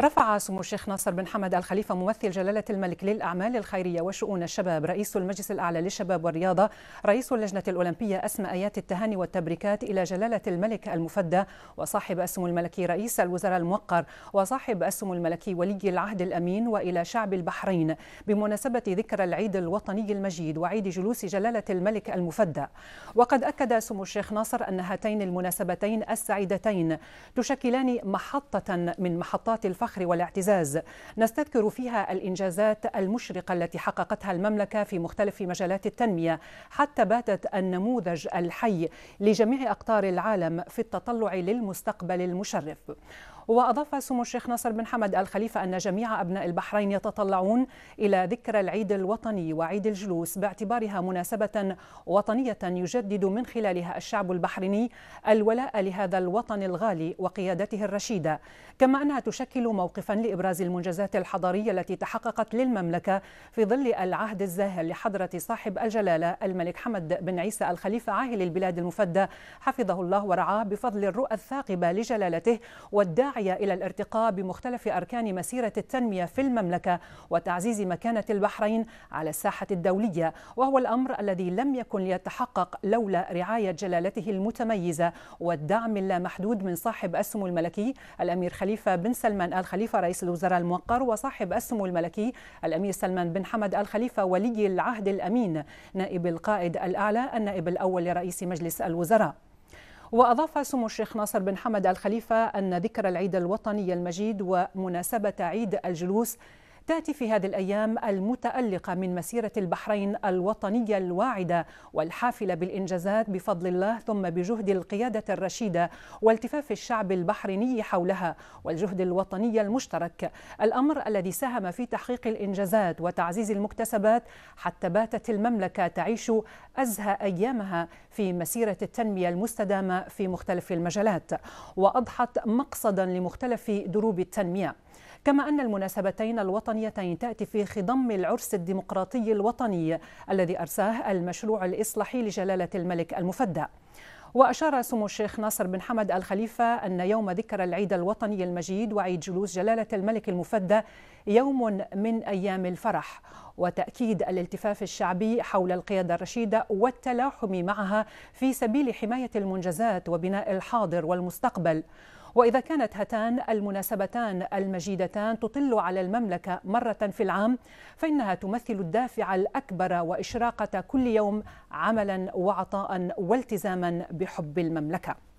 رفع سمو الشيخ ناصر بن حمد الخليفة ممثل جلالة الملك للأعمال الخيرية وشؤون الشباب رئيس المجلس الأعلى للشباب والرياضة رئيس اللجنة الأولمبية أسمى آيات التهاني والتبريكات إلى جلالة الملك المفدى وصاحب السمو الملكي رئيس الوزراء الموقر وصاحب السمو الملكي ولي العهد الأمين وإلى شعب البحرين بمناسبة ذكرى العيد الوطني المجيد وعيد جلوس جلالة الملك المفدى وقد أكد سمو الشيخ ناصر أن هاتين المناسبتين السعيدتين تشكلان محطة من محطات الف الفخر والاعتزاز نستذكر فيها الإنجازات المشرقة التي حققتها المملكة في مختلف مجالات التنمية حتى باتت النموذج الحي لجميع أقطار العالم في التطلع للمستقبل المشرف وأضاف سمو الشيخ ناصر بن حمد الخليفة أن جميع أبناء البحرين يتطلعون إلى ذكرى العيد الوطني وعيد الجلوس باعتبارها مناسبة وطنية يجدد من خلالها الشعب البحريني الولاء لهذا الوطن الغالي وقيادته الرشيدة كما أنها تشكل موقفا لإبراز المنجزات الحضارية التي تحققت للمملكة في ظل العهد الزاهر لحضرة صاحب الجلالة الملك حمد بن عيسى الخليفة عاهل البلاد المفدى حفظه الله ورعاه بفضل الرؤى الثاقبة لجلالته والداعي الساعية إلى الارتقاء بمختلف أركان مسيرة التنمية في المملكة وتعزيز مكانة البحرين على الساحة الدولية وهو الأمر الذي لم يكن ليتحقق لولا رعاية جلالته المتميزة والدعم اللامحدود من صاحب السمو الملكي الأمير خليفة بن سلمان آل خليفة رئيس الوزراء الموقر وصاحب السمو الملكي الأمير سلمان بن حمد آل خليفة ولي العهد الأمين نائب القائد الأعلى النائب الأول لرئيس مجلس الوزراء وأضاف سمو الشيخ ناصر بن حمد الخليفة أن ذكر العيد الوطني المجيد ومناسبة عيد الجلوس تأتي في هذه الأيام المتألقة من مسيرة البحرين الوطنية الواعدة والحافلة بالإنجازات بفضل الله ثم بجهد القيادة الرشيدة والتفاف الشعب البحريني حولها والجهد الوطني المشترك الأمر الذي ساهم في تحقيق الإنجازات وتعزيز المكتسبات حتى باتت المملكة تعيش أزهى أيامها في مسيرة التنمية المستدامة في مختلف المجالات وأضحت مقصدا لمختلف دروب التنمية كما أن المناسبتين الوطنيتين تأتي في خضم العرس الديمقراطي الوطني الذي أرساه المشروع الإصلاحي لجلالة الملك المفدى وأشار سمو الشيخ ناصر بن حمد الخليفة أن يوم ذكرى العيد الوطني المجيد وعيد جلوس جلالة الملك المفدى يوم من أيام الفرح وتأكيد الالتفاف الشعبي حول القيادة الرشيدة والتلاحم معها في سبيل حماية المنجزات وبناء الحاضر والمستقبل وإذا كانت هاتان المناسبتان المجيدتان تطل على المملكة مرة في العام فإنها تمثل الدافع الأكبر وإشراقة كل يوم عملا وعطاء والتزاما بحب المملكة